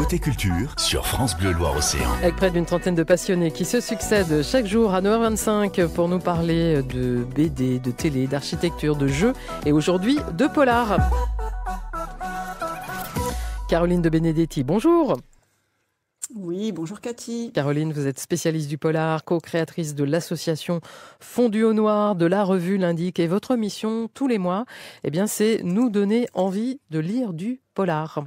Côté Culture sur France Bleu Loire-Océan. Avec près d'une trentaine de passionnés qui se succèdent chaque jour à 9h25 pour nous parler de BD, de télé, d'architecture, de jeux et aujourd'hui de polar. Caroline de Benedetti, bonjour. Oui, bonjour Cathy. Caroline, vous êtes spécialiste du polar, co-créatrice de l'association Fondue au Noir, de la revue L'Indique. Et votre mission tous les mois, eh bien, c'est nous donner envie de lire du polar.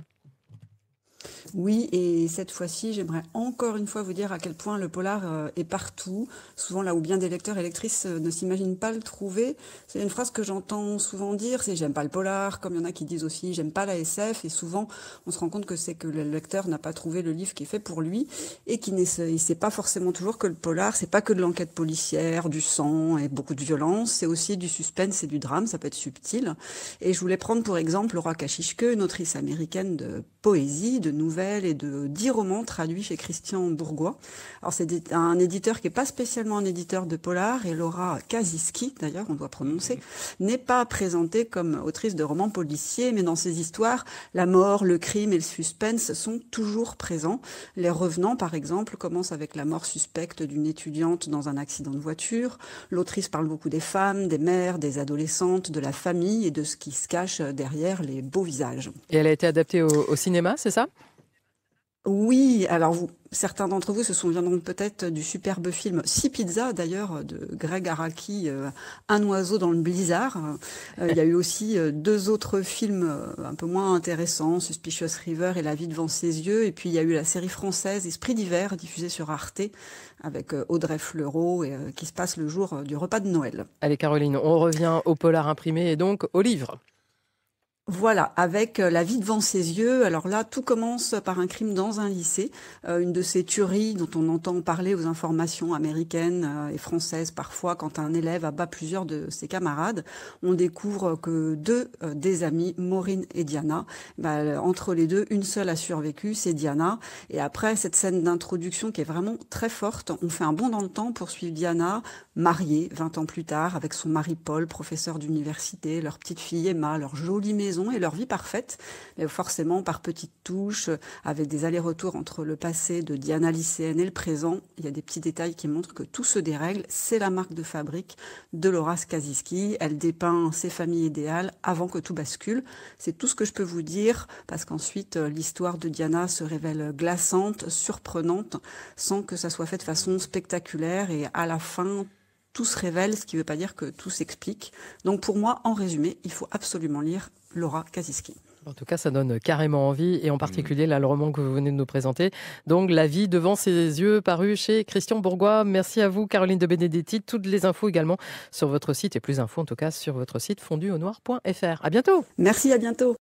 Oui, et cette fois-ci, j'aimerais encore une fois vous dire à quel point le polar euh, est partout, souvent là où bien des lecteurs et lectrices euh, ne s'imaginent pas le trouver. C'est une phrase que j'entends souvent dire, c'est j'aime pas le polar, comme il y en a qui disent aussi j'aime pas la SF, et souvent on se rend compte que c'est que le lecteur n'a pas trouvé le livre qui est fait pour lui, et qu'il ne sait pas forcément toujours que le polar, c'est pas que de l'enquête policière, du sang et beaucoup de violence, c'est aussi du suspense et du drame, ça peut être subtil. Et je voulais prendre pour exemple Laura Kachishke, une autrice américaine de poésie, de nouvelles et de 10 romans traduits chez Christian Bourgois. Alors c'est un éditeur qui n'est pas spécialement un éditeur de polar et Laura Kaziski, d'ailleurs on doit prononcer, n'est pas présentée comme autrice de romans policiers, mais dans ses histoires, la mort, le crime et le suspense sont toujours présents. Les revenants, par exemple, commencent avec la mort suspecte d'une étudiante dans un accident de voiture. L'autrice parle beaucoup des femmes, des mères, des adolescentes, de la famille et de ce qui se cache derrière les beaux visages. Et elle a été adaptée au cinéma, c'est ça oui, alors vous, certains d'entre vous se souviendront peut-être du superbe film Six Pizza, d'ailleurs de Greg Araki, euh, Un oiseau dans le blizzard. Euh, il y a eu aussi euh, deux autres films un peu moins intéressants, Suspicious River et La vie devant ses yeux. Et puis il y a eu la série française Esprit d'hiver diffusée sur Arte avec Audrey Fleurot et, qui se passe le jour du repas de Noël. Allez Caroline, on revient au polar imprimé et donc au livre. Voilà, avec euh, la vie devant ses yeux. Alors là, tout commence par un crime dans un lycée, euh, une de ces tueries dont on entend parler aux informations américaines euh, et françaises parfois quand un élève abat plusieurs de ses camarades. On découvre que deux des amis, Maureen et Diana, bah, entre les deux, une seule a survécu, c'est Diana. Et après cette scène d'introduction qui est vraiment très forte, on fait un bond dans le temps pour suivre Diana, mariée 20 ans plus tard, avec son mari Paul, professeur d'université, leur petite fille Emma, leur jolie maison et leur vie parfaite, mais forcément par petites touches, avec des allers-retours entre le passé de Diana lycéenne et le présent. Il y a des petits détails qui montrent que tout se dérègle. C'est la marque de fabrique de Laura Skaziski. Elle dépeint ses familles idéales avant que tout bascule. C'est tout ce que je peux vous dire, parce qu'ensuite euh, l'histoire de Diana se révèle glaçante, surprenante, sans que ça soit fait de façon spectaculaire et à la fin tout se révèle, ce qui ne veut pas dire que tout s'explique. Donc pour moi, en résumé, il faut absolument lire Laura Kaziski. En tout cas, ça donne carrément envie, et en particulier là, le roman que vous venez de nous présenter. Donc, La vie devant ses yeux, paru chez Christian Bourgois. Merci à vous, Caroline de Benedetti. Toutes les infos également sur votre site, et plus infos en tout cas sur votre site fondu-au-noir.fr. À bientôt. Merci, à bientôt.